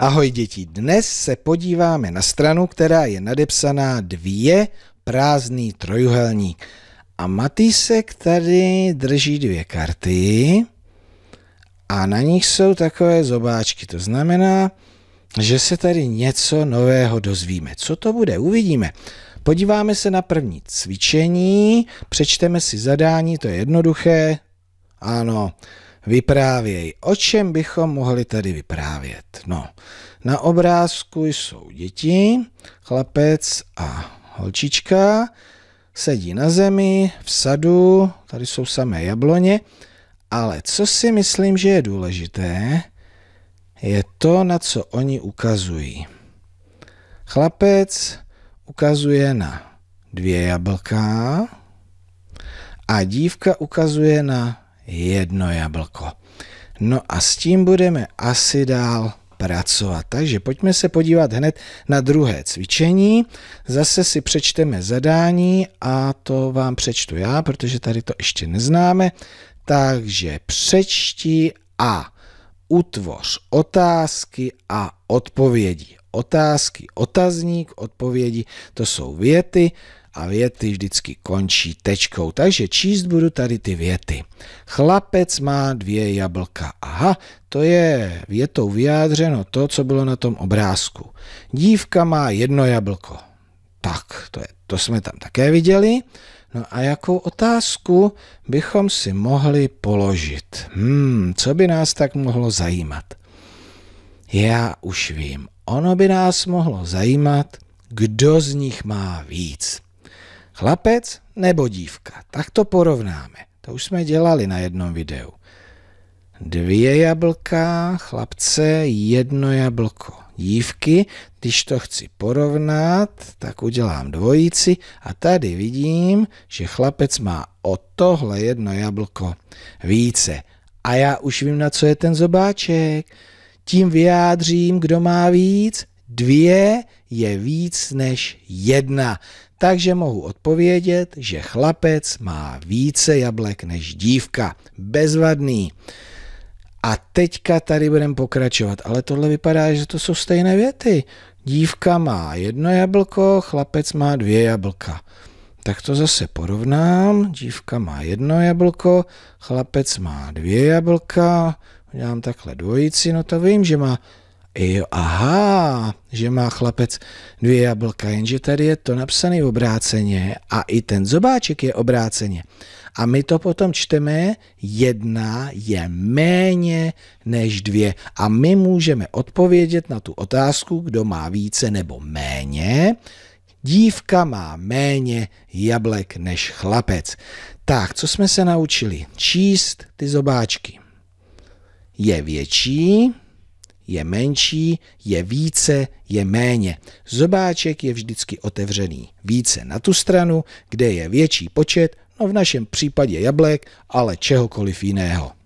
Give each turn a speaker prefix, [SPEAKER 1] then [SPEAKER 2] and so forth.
[SPEAKER 1] Ahoj děti, dnes se podíváme na stranu, která je nadepsaná dvě prázdný trojuhelník. A Matýsek tady drží dvě karty a na nich jsou takové zobáčky. To znamená, že se tady něco nového dozvíme. Co to bude? Uvidíme. Podíváme se na první cvičení, přečteme si zadání, to je jednoduché. Ano, vyprávěj. O čem bychom mohli tady vyprávět? No, na obrázku jsou děti, chlapec a holčička, sedí na zemi, v sadu, tady jsou samé jabloně, ale co si myslím, že je důležité, je to, na co oni ukazují. Chlapec ukazuje na dvě jablka a dívka ukazuje na jedno jablko. No a s tím budeme asi dál pracovat. Takže pojďme se podívat hned na druhé cvičení. Zase si přečteme zadání a to vám přečtu já, protože tady to ještě neznáme. Takže přečti a utvoř otázky a odpovědi. Otázky, otazník, odpovědi, to jsou věty, a věty vždycky končí tečkou, takže číst budu tady ty věty. Chlapec má dvě jablka. Aha, to je větou vyjádřeno to, co bylo na tom obrázku. Dívka má jedno jablko. Tak, to, je, to jsme tam také viděli. No a jakou otázku bychom si mohli položit? Hmm, co by nás tak mohlo zajímat? Já už vím, ono by nás mohlo zajímat, kdo z nich má víc. Chlapec nebo dívka, tak to porovnáme. To už jsme dělali na jednom videu. Dvě jablka, chlapce, jedno jablko. Dívky, když to chci porovnat, tak udělám dvojici a tady vidím, že chlapec má o tohle jedno jablko více. A já už vím, na co je ten zobáček. Tím vyjádřím, kdo má víc, dvě je víc než jedna. Takže mohu odpovědět, že chlapec má více jablek než dívka. Bezvadný. A teďka tady budeme pokračovat, ale tohle vypadá, že to jsou stejné věty. Dívka má jedno jablko, chlapec má dvě jablka. Tak to zase porovnám. Dívka má jedno jablko, chlapec má dvě jablka. Udělám takhle dvojici, no to vím, že má Jo, aha, že má chlapec dvě jablka, jenže tady je to napsané obráceně a i ten zobáček je obráceně. A my to potom čteme, jedna je méně než dvě. A my můžeme odpovědět na tu otázku, kdo má více nebo méně. Dívka má méně jablek než chlapec. Tak, co jsme se naučili? Číst ty zobáčky. Je větší, je menší, je více, je méně. Zobáček je vždycky otevřený více na tu stranu, kde je větší počet, no v našem případě jablek, ale čehokoliv jiného.